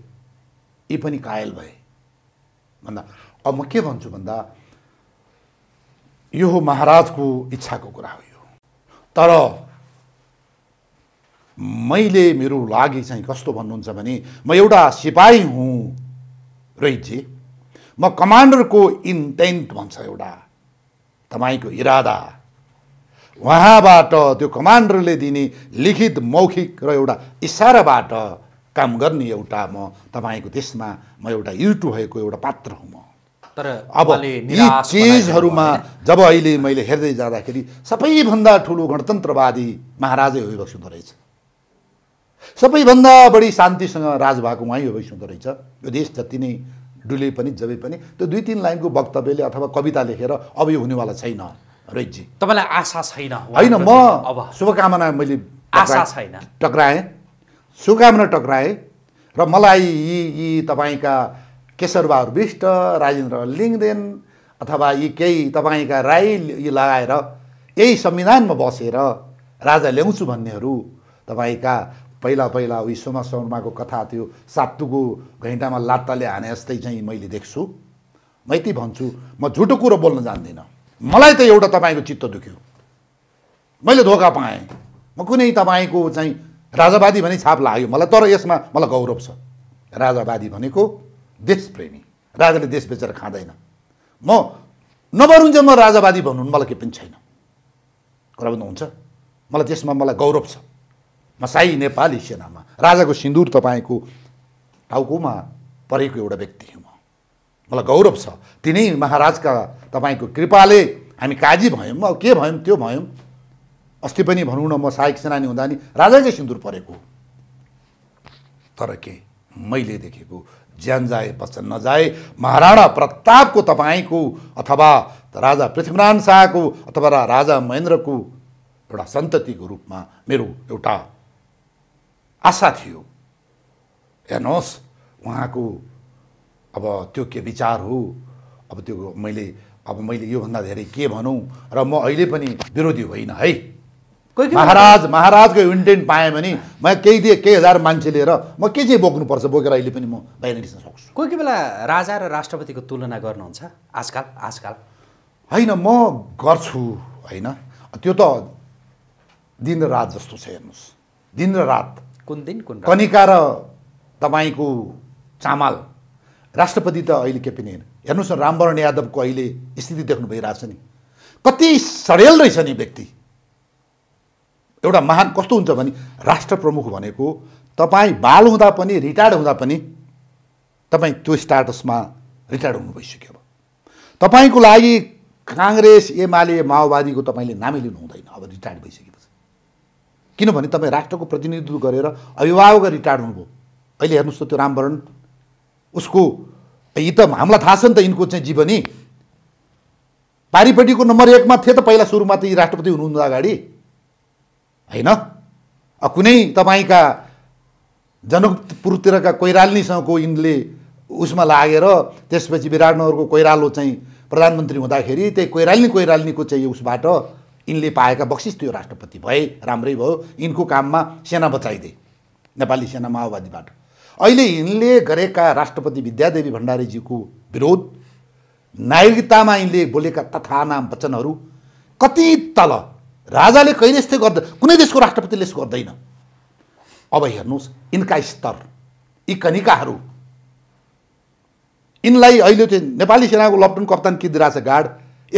यी पनि कायल भए भन्दा अब म के भन्छु भन्दा यो महाराजको इच्छाको कुरा हो यो तर मैले मेरो लागि चाहिँ कस्तो भन्नुहुन्छ भने म एउटा सिपाही हुँ रोहितजी म कमान्डरको इन्टेन्ट भन्छ एउटा तपाईँको इरादा उहाँबाट त्यो कमान्डरले दिने लिखित मौखिक र एउटा इसाराबाट काम गर्ने एउटा म तपाईँको त्यसमा म एउटा युट भएको एउटा पात्र हुँ म तर अब यी चिजहरूमा जब अहिले मैले हेर्दै जाँदाखेरि सबैभन्दा ठुलो गणतन्त्रवादी महाराजै हो बस्नु रहेछ सबैभन्दा बढी शान्तिसँग राज भएको उहाँ हो बस्नु रहेछ यो देश जति नै डुले पनि जबे पनि त्यो दुई तिन लाइनको वक्तव्यले अथवा कविता लेखेर अब यो हुनेवाला छैन रोहितजी तपाईँलाई आशा छैन होइन म अब शुभकामना मैले आशा छैन टक्राएँ शुभकामना टक्राएँ र मलाई यी यी तपाईँका केशरबहादुर विष्ट राजेन्द्र लिङ्गदेन अथवा यी केही तपाईँका राई यी लगाएर यही संविधानमा बसेर राजा ल्याउँछु भन्नेहरू तपाईँका पहिला पहिला उयो सोमा शर्माको कथा त्यो सातुको घैँटामा लात्ताले हाने जस्तै चाहिँ मैले देख्छु म यति भन्छु म झुटो कुरो बोल्न जान्दिनँ मलाई त एउटा तपाईँको चित्त दुख्यो मैले धोका पाएँ म कुनै तपाईँको चाहिँ राजावादी भने छाप लाग्यो मलाई तर यसमा मलाई गौरव छ राजावादी भनेको देशप्रेमी राजाले देश बेचेर खाँदैन म नबरुन्ज म राजावादी भन्नु मलाई केही पनि छैन कुरा हुन्छ मलाई त्यसमा मलाई गौरव छ म साई नेपाली सेनामा राजाको सिन्दुर तपाईँको टाउकोमा परेको एउटा व्यक्ति हुँ म मलाई गौरव छ तिनै महाराजका तपाईँको कृपाले हामी काजी भयौँ अब के भयौँ त्यो भयौँ अस्ति पनि भनौँ न म सहायक सेनानी हुँदा नि राजाकै सिन्दुर परेको तर के मैले देखेको ज्यान जाए बच्चन नजाए महाराणा प्रतापको तपाईँको अथवा राजा पृथ्वीनारायण शाहको अथवा राजा महेन्द्रको एउटा सन्ततिको रूपमा मेरो एउटा आशा थियो हेर्नुहोस् उहाँको अब त्यो के विचार हो अब त्यो मैले अब मैले योभन्दा धेरै के भनौँ र म अहिले पनि विरोधी होइन है महाराज महाराजको इन्टेन्ट पाएँ भने म केही दिएँ केही हजार मान्छे लिएर म के चाहिँ बोक्नुपर्छ बोकेर अहिले पनि म बाहिर निस्न सक्छु कोही कोही बेला राजा र राष्ट्रपतिको तुलना गर्नुहुन्छ आजकल आजकल होइन म गर्छु होइन त्यो त दिन र रात जस्तो छ हेर्नुहोस् दिन र रात कुन दिन कुन कनिका र तपाईँको चामल राष्ट्रपति त अहिले के पनि होइन हेर्नुहोस् न रामवरण यादवको अहिले स्थिति देख्नु भइरहेछ नि कति सडेल रहेछ नि व्यक्ति एउटा महान कस्तो हुन्छ भने राष्ट्र प्रमुख भनेको तपाईँ बाल हुँदा पनि रिटायर्ड हुँदा पनि तपाईँ त्यो स्टाटसमा रिटायर्ड हुनु भइसक्यो अब तपाईँको लागि काङ्ग्रेस एमाले माओवादीको तपाईँले नामै लिनु हुँदैन अब रिटायर्ड भइसकेपछि किनभने तपाईँ राष्ट्रको प्रतिनिधित्व गरेर अभिभावक रिटायर्ड हुनुभयो अहिले हेर्नुहोस् त त्यो रामवरण उसको यी त हामीलाई थाहा छ नि त यिनको चाहिँ जीवनी पारिपट्टिको नम्बर एकमा थिए त पहिला सुरुमा त यी राष्ट्रपति हुनुहुन्छ अगाडि होइन कुनै तपाईँका जनकपुरतिरका कोइरालनीसँगको यिनले उसमा लागेर त्यसपछि विराटनगरको कोइरालो चाहिँ प्रधानमन्त्री हुँदाखेरि त्यही कोइराल्नी कोइराल्नीको चाहिँ उसबाट यिनले पाएका बक्सिस त्यो राष्ट्रपति भए राम्रै भयो यिनको काममा सेना बचाइदिए नेपाली सेना माओवादीबाट अहिले यिनले गरेका राष्ट्रपति विद्यादेवी भण्डारीजीको विरोध नागरिकतामा यिनले बोलेका नाम वचनहरू कति तल राजाले कहिले यस्तै गर्दा कुनै देशको राष्ट्रपतिले यसो गर्दैन अब हेर्नुहोस् यिनका स्तर यी कनिकाहरू यिनलाई अहिले चाहिँ नेपाली सेनाको लप्टन कप्तान किदिराज गार्ड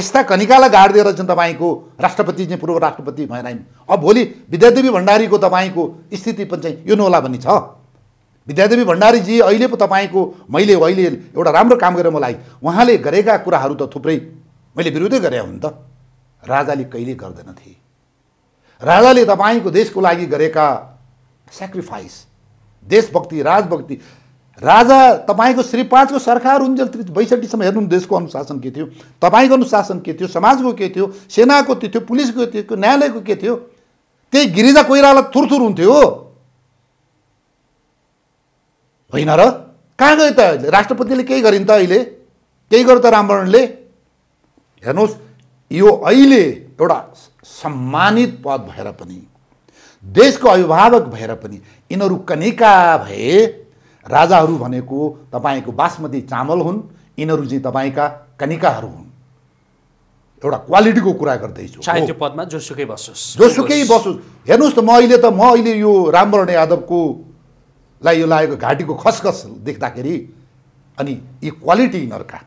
यस्ता कनिकालाई गाड दिएर चाहिँ तपाईँको राष्ट्रपति चाहिँ पूर्व राष्ट्रपति भएर आइन् अब भोलि विद्यादेवी भण्डारीको तपाईँको स्थिति पनि चाहिँ यो नहोला भन्ने छ विद्यादेवी भण्डारीजी अहिले पो तपाईँको मैले अहिले एउटा राम्रो काम गरेँ मलाई उहाँले गरेका कुराहरू त थुप्रै मैले विरोधै गरेँ हुन् त राजाले कहिले गर्दैनथे राजाले तपाईँको देशको लागि गरेका सेक्रिफाइस देशभक्ति राजभक्ति राजा तपाईँको श्री पाँचको सरकार उन्जेल बैसठीसम्म हेर्नु देशको अनुशासन के थियो तपाईँको अनुशासन के थियो समाजको के थियो सेनाको त्यो थियो पुलिसको थियो न्यायालयको के थियो त्यही गिरिजा कोइराला थुरथुर हुन्थ्यो होइन र कहाँ गयो त अहिले राष्ट्रपतिले केही गरिन् त अहिले केही गर्यो त रामवरणले हेर्नुहोस् यो अहिले एउटा सम्मानित पद भएर पनि देशको अभिभावक भएर पनि यिनीहरू कनिका भए राजाहरू भनेको तपाईँको बासमती चामल हुन् यिनीहरू चाहिँ तपाईँका कनिकाहरू हुन् एउटा क्वालिटीको कुरा गर्दैछु पदमा जोसुकै बसोस् जोसुकै बसोस् हेर्नुहोस् त म अहिले त म अहिले यो रामवरण यादवको लाई यो लागेको घाँटीको खसखस देख्दाखेरि अनि यी क्वालिटी यिनीहरूका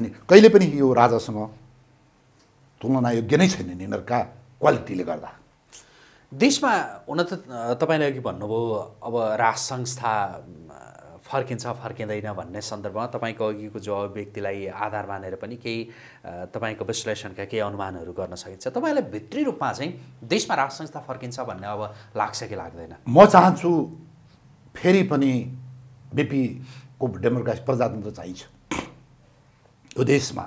अनि कहिले पनि यो राजासँग तुलनायोग्य नै छैन यिनीहरूका क्वालिटीले गर्दा देशमा हुन त तपाईँले अघि भन्नुभयो अब राज संस्था फर्किन्छ फर्किँदैन भन्ने सन्दर्भमा तपाईँको अघिको जो व्यक्तिलाई आधार मानेर पनि केही तपाईँको विश्लेषणका केही अनुमानहरू गर्न सकिन्छ तपाईँलाई भित्री रूपमा चाहिँ देशमा राज संस्था फर्किन्छ भन्ने अब लाग्छ कि लाग्दैन म चाहन्छु फेरि पनि बिपीको डेमोक्रेसी प्रजातन्त्र चाहिन्छ यो देशमा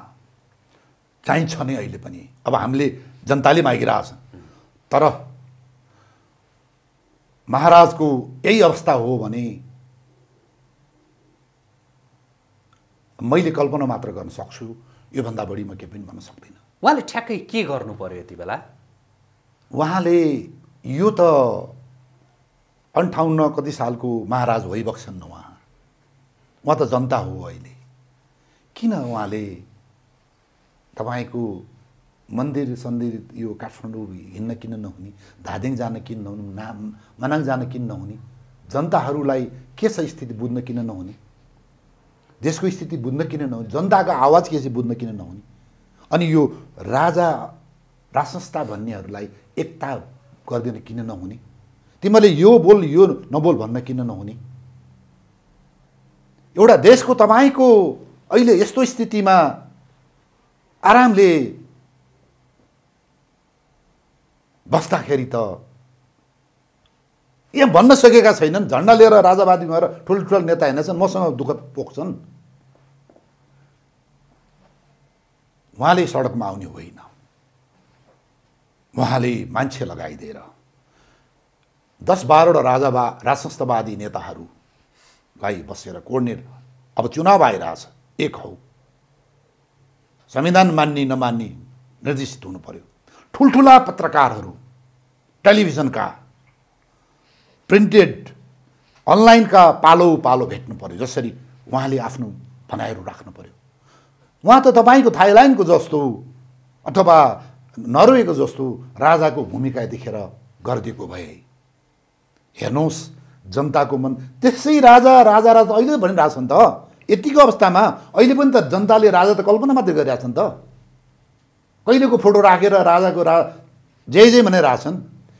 चाहिँ नै अहिले पनि अब हामीले जनताले छ तर महाराजको यही अवस्था हो भने मैले कल्पना मात्र गर्न सक्छु योभन्दा बढी म केही पनि भन्न सक्दिनँ उहाँले ठ्याक्कै के गर्नु पर्यो यति बेला उहाँले यो त अन्ठाउन्न कति सालको महाराज न उहाँ उहाँ त जनता हो अहिले किन उहाँले तपाईँको मन्दिर सन्दिर यो काठमाडौँ हिँड्न किन नहुने धादिङ जान किन नहुने ना मनाङ जान किन नहुने जनताहरूलाई के छ स्थिति बुझ्न किन नहुने देशको स्थिति बुझ्न किन नहुने जनताको आवाज के छ बुझ्न किन नहुने अनि यो राजा संस्था भन्नेहरूलाई एकता गरिदिन किन नहुने तिमीहरूले यो बोल यो नबोल भन्न किन नहुने एउटा देशको तपाईँको अहिले यस्तो स्थितिमा आरामले बस्दाखेरि त यहाँ भन्न सकेका छैनन् झन्डा लिएर राजावादी भएर ठुल्ठुला नेता हेर्नेछन् मसँग दुःख पोख्छन् उहाँले सडकमा आउने होइन उहाँले मान्छे लगाइदिएर दस बाह्रवटा राजावा राजसंस्थावादी नेताहरूलाई बसेर कोर्ने अब चुनाव आइरहेछ एक हौ संविधान मान्ने नमान्ने निर्देशित हुनु पर्यो ठुल्ठुला पत्रकारहरू टेलिभिजनका प्रिन्टेड अनलाइनका पालो पालो भेट्नु पर्यो जसरी उहाँले आफ्नो भनाइहरू राख्नु पर्यो उहाँ त तपाईँको थाइल्यान्डको जस्तो अथवा नर्वेको जस्तो राजाको भूमिका देखेर गरिदिएको भए हेर्नुहोस् जनताको मन त्यसै राजा राजा राजा अहिले भनिरहेको छ नि त यतिको अवस्थामा अहिले पनि त जनताले राजा त कल्पना मात्रै गरिरहेको त कहिलेको फोटो राखेर राजाको रा जे जय मनाइरहेछन्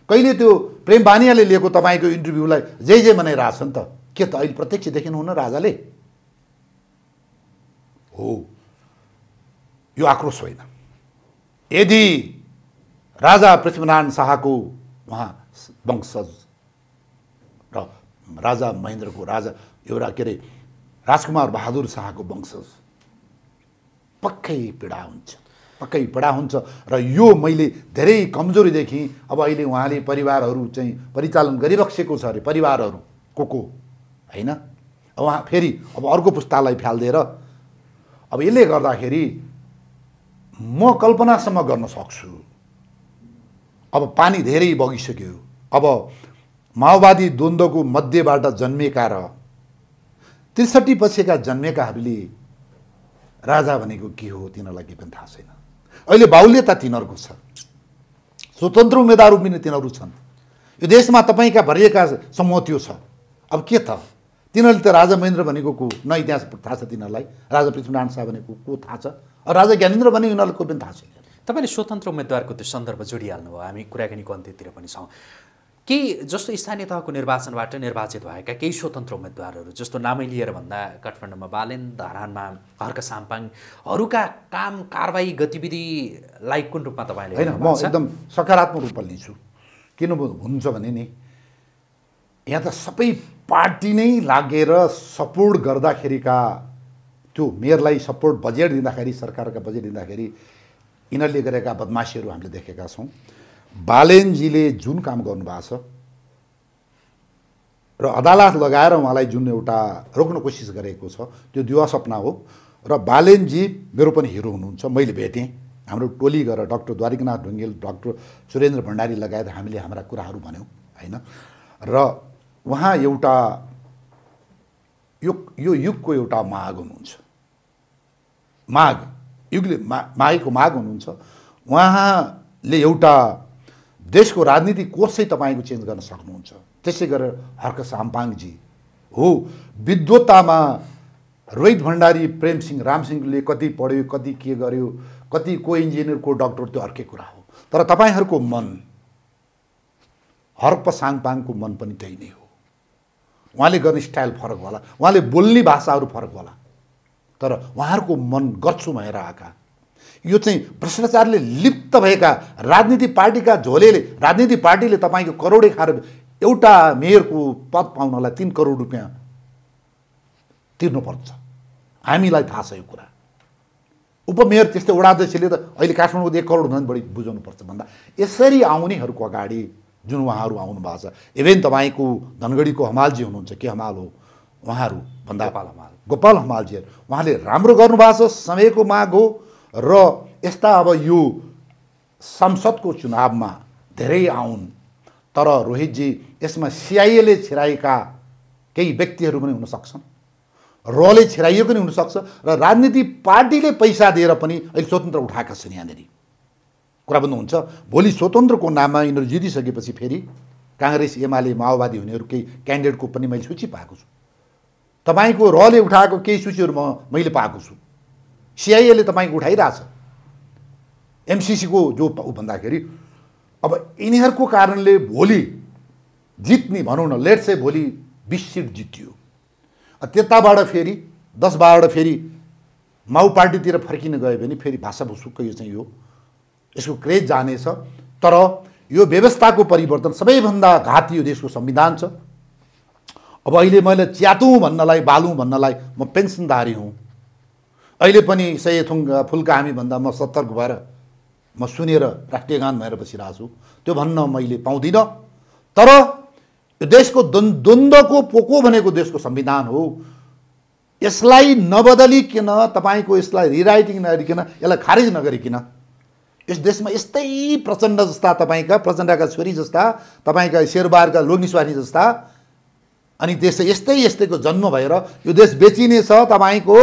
कहिले त्यो प्रेम बानियाले लिएको तपाईँको इन्टरभ्यूलाई जय जय मनाइरहेछन् त के त अहिले प्रत्यक्ष देखिनु हुन्न राजाले हो यो आक्रोश होइन यदि राजा पृथ्वीनारायण शाहको उहाँ वंशज र राजा महेन्द्रको राजा एउटा के अरे राजकुमार बहादुर शाहको वंशज पक्कै पीडा हुन्छ पक्कै पीडा हुन्छ र यो मैले धेरै कमजोरी देखेँ अब अहिले उहाँले परिवारहरू चाहिँ परिचालन गरिरहेको छ अरे परिवारहरू को को होइन उहाँ फेरि अब अर्को पुस्तालाई फ्यालिदिएर अब यसले गर्दाखेरि म कल्पनासम्म गर्न सक्छु अब पानी धेरै बगिसक्यो अब माओवादी द्वन्द्वको मध्येबाट जन्मेका र त्रिसठी पछिका जन्मेकाहरूले राजा भनेको के हो तिनीहरूलाई केही पनि थाहा छैन अहिले बाहुल्यता तिनीहरूको छ स्वतन्त्र उम्मेदवार पनि तिनीहरू छन् यो देशमा तपाईँका भरिएका समूह त्यो छ अब के त तिनीहरूले त राजा महेन्द्र भनेको को न इतिहास थाहा छ तिनीहरूलाई राजा पृथ्वीनारायण शाह भनेको को थाहा छ राजा ज्ञानेन्द्र भने यिनीहरूलाई को पनि थाहा छैन तपाईँले स्वतन्त्र उम्मेद्वारको त्यो सन्दर्भ जोडिहाल्नुभयो हामी कुराकानीको अन्त्यतिर पनि छौँ केही जस्तो स्थानीय तहको निर्वाचनबाट निर्वाचित भएका केही स्वतन्त्र उम्मेदवारहरू जस्तो नामै लिएर भन्दा काठमाडौँमा बालेन धरानमा हर्क साम्पाङहरूका काम कारवाही गतिविधिलाई कुन रूपमा तपाईँले होइन म एकदम सकारात्मक रूपमा लिन्छु किन हुन्छ भने नि यहाँ त सबै पार्टी नै लागेर सपोर्ट गर्दाखेरिका त्यो मेयरलाई सपोर्ट बजेट दिँदाखेरि सरकारका बजेट दिँदाखेरि यिनीहरूले गरेका बदमासीहरू हामीले देखेका छौँ बालेनजीले जुन काम गर्नुभएको छ र अदालत लगाएर उहाँलाई जुन एउटा रोक्न कोसिस गरेको छ त्यो दिवा सपना हो र बालेनजी मेरो पनि हिरो हुनुहुन्छ मैले भेटेँ हाम्रो टोली गरेर डक्टर द्वारिकनाथ ढुङ्गेल डक्टर सुरेन्द्र भण्डारी लगायत हामीले हाम्रा कुराहरू भन्यौँ होइन र उहाँ एउटा युग यो युगको एउटा माग हुनुहुन्छ माग युगले मा माघको माग हुनुहुन्छ उहाँले एउटा देशको राजनीति कोर्सै चाहिँ तपाईँको चेन्ज गर्न सक्नुहुन्छ त्यसै गरेर हर्क साम्पाङजी हो विद्वत्तामा रोहित भण्डारी प्रेमसिंह रामसिंहले कति पढ्यो कति के गर्यो कति को इन्जिनियर को डक्टर त्यो अर्कै कुरा हो तर तपाईँहरूको मन हर्क साङपाङको मन पनि त्यही नै हो उहाँले गर्ने स्टाइल फरक होला उहाँले बोल्ने भाषाहरू फरक होला तर उहाँहरूको मन गर्छु भनेर आएका यो चाहिँ भ्रष्टाचारले लिप्त भएका राजनीति पार्टीका झोलेले राजनीति पार्टीले तपाईँको करोडै खाएर एउटा मेयरको पद पाउनलाई तिन करोड रुपियाँ तिर्नुपर्छ हामीलाई थाहा छ यो कुरा उपमेयर त्यस्तै वडाध्यक्षले त अहिले काठमाडौँको एक करोड भन्दा बढी बुझाउनुपर्छ भन्दा यसरी आउनेहरूको अगाडि जुन उहाँहरू आउनु भएको छ इभेन तपाईँको धनगढीको हमालजी हुनुहुन्छ के हमाल हो उहाँहरू भन्दा गोपाल हमाल गोपाल हमालजीहरू उहाँले राम्रो गर्नुभएको छ समयको माग हो र यस्ता अब यो संसदको चुनावमा धेरै आउन् तर रोहितजी यसमा सिआइएले छिराएका केही व्यक्तिहरू पनि हुनसक्छन् रले छिराइयो पनि हुनसक्छ र राजनीति पार्टीले पैसा दिएर पनि अहिले स्वतन्त्र उठाएका छन् यहाँनिर कुरा हुन्छ भोलि स्वतन्त्रको नाममा यिनीहरू जितिसकेपछि फेरि काङ्ग्रेस एमाले माओवादी हुनेहरू केही क्यान्डिडेटको पनि मैले सूची पाएको छु तपाईँको रले उठाएको केही सूचीहरू म मैले पाएको छु सिआइएले तपाईँको उठाइरहेछ एमसिसीको जो भन्दाखेरि अब यिनीहरूको कारणले भोलि जित्ने भनौँ न लेट्स चाहिँ भोलि बिस सिट जित्यो त्यताबाट फेरि दस बाह्रबाट फेरि माउ पार्टीतिर फर्किन गयो भने फेरि भाषा भुसुक्क यो चाहिँ यो यसको क्रेज जानेछ तर यो व्यवस्थाको परिवर्तन सबैभन्दा घाती यो देशको संविधान छ अब अहिले मैले च्यातौँ भन्नलाई बालुँ भन्नलाई म पेन्सनधारी हुँ अहिले पनि सयथुङ फुल्का हामीभन्दा म सतर्क भएर म सुनेर राष्ट्रिय गान भएर बसिरहेको छु त्यो भन्न मैले पाउँदिनँ तर यो देशको द्वन्द्वको पोको भनेको देशको संविधान हो यसलाई नबदलिकन तपाईँको यसलाई रिराइटिङ नगरिकन यसलाई खारेज नगरिकन यस देशमा यस्तै प्रचण्ड जस्ता तपाईँका प्रचण्डका छोरी जस्ता तपाईँका शेरबारका स्वारी जस्ता अनि देश यस्तै यस्तैको जन्म भएर यो देश बेचिनेछ तपाईँको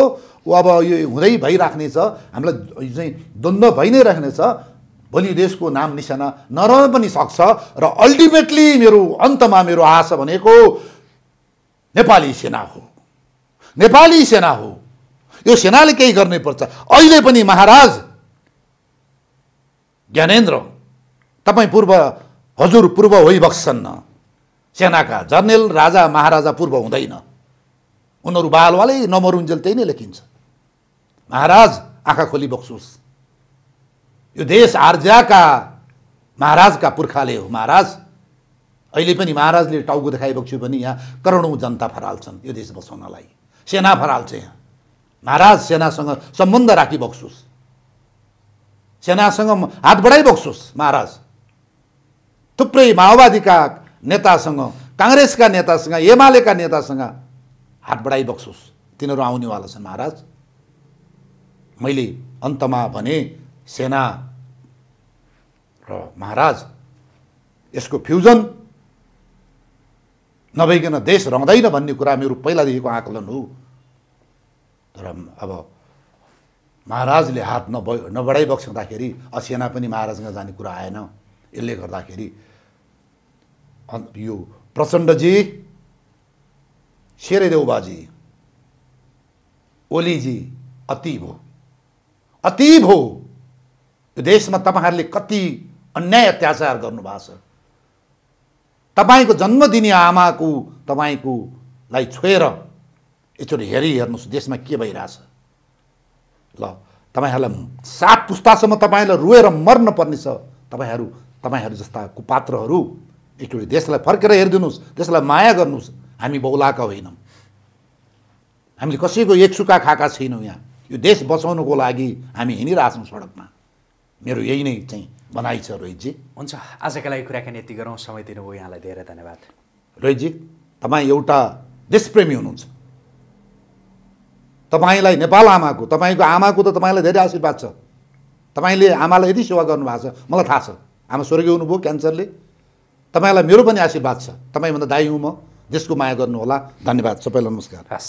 अब यो हुँदै भइराख्नेछ हामीलाई चाहिँ द्वन्द्व भइ नै राख्नेछ भोलि देशको नाम निशाना नरह पनि सक्छ र अल्टिमेटली मेरो अन्तमा मेरो आशा भनेको नेपाली सेना हो नेपाली सेना हो यो सेनाले केही गर्नै पर्छ अहिले पनि महाराज ज्ञानेन्द्र तपाईँ पूर्व हजुर पूर्व होइ बक्सन्न सेनाका जर्नेल राजा महाराजा पूर्व हुँदैन उनीहरू बालवालै नमरुन्जेल त्यही नै लेखिन्छ महाराज आँखा खोली बक्सुस यो देश आर्जाका महाराजका पुर्खाले हो महाराज अहिले पनि महाराजले टाउको देखाइबक्स्यो पनि यहाँ करोडौँ जनता फराल्छन् यो देश बसाउनलाई सेना फराल्छ यहाँ महाराज सेनासँग सम्बन्ध राखी बक्सुस सेनासँग हात बढाइ बक्सुस महाराज थुप्रै माओवादीका नेतासँग काङ्ग्रेसका नेतासँग एमालेका नेतासँग हात बढाइबक्सोस् तिनीहरू आउनेवाला छन् महाराज मैले अन्तमा भने सेना र महाराज यसको फ्युजन नभइकन देश रहँदैन भन्ने कुरा मेरो पहिलादेखिको आकलन हो तर अब महाराजले हात नब नबढाइबक्साउँदाखेरि असेना पनि महाराजसँग जाने कुरा आएन यसले गर्दाखेरि यो प्रचण्डजी शेरेदेउबाजी ओलीजी अति भो अति भो यो देशमा तपाईँहरूले कति अन्याय अत्याचार गर्नुभएको छ तपाईँको जन्म आमाको तपाईँकोलाई छोएर एकचोटि हेरि हेर्नुहोस् देशमा के भइरहेछ ल तपाईँहरूलाई सात पुस्तासम्म तपाईँलाई रोएर मर्न पर्नेछ तपाईँहरू तपाईँहरू जस्ता कुपात्रहरू एकचोटि देशलाई फर्केर हेरिदिनुहोस् देशलाई माया गर्नुहोस् हामी बौलाका होइनौँ हामीले कसैको एक सुका खाका छैनौँ यहाँ यो देश बचाउनुको लागि हामी हिँडिरहेछौँ सडकमा मेरो यही नै चाहिँ भनाइ छ रोहितजी हुन्छ आजका लागि कुराकानी यति गरौँ समय दिनुभयो यहाँलाई धेरै धन्यवाद रोहितजी तपाईँ एउटा देशप्रेमी हुनुहुन्छ तपाईँलाई नेपाल आमाको तपाईँको आमाको त तपाईँलाई धेरै आशीर्वाद छ तपाईँले आमालाई यति सेवा गर्नुभएको छ मलाई थाहा छ आमा स्वर्गीय हुनुभयो क्यान्सरले तपाईँलाई मेरो पनि आशीर्वाद छ तपाईँभन्दा दाई हुँ म देशको माया गर्नुहोला धन्यवाद सबैलाई नमस्कार हस्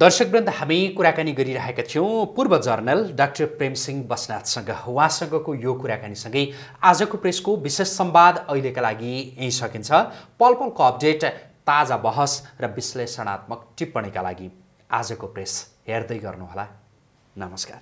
दर्शकवृन्द हामी कुराकानी गरिरहेका थियौँ पूर्व जर्नल डाक्टर प्रेमसिंह बस्नाथसँग उहाँसँगको यो कुराकानीसँगै आजको प्रेसको विशेष संवाद अहिलेका लागि यहीँ सकिन्छ पल पलको अपडेट ताजा बहस र विश्लेषणात्मक टिप्पणीका लागि आजको प्रेस हेर्दै गर्नुहोला नमस्कार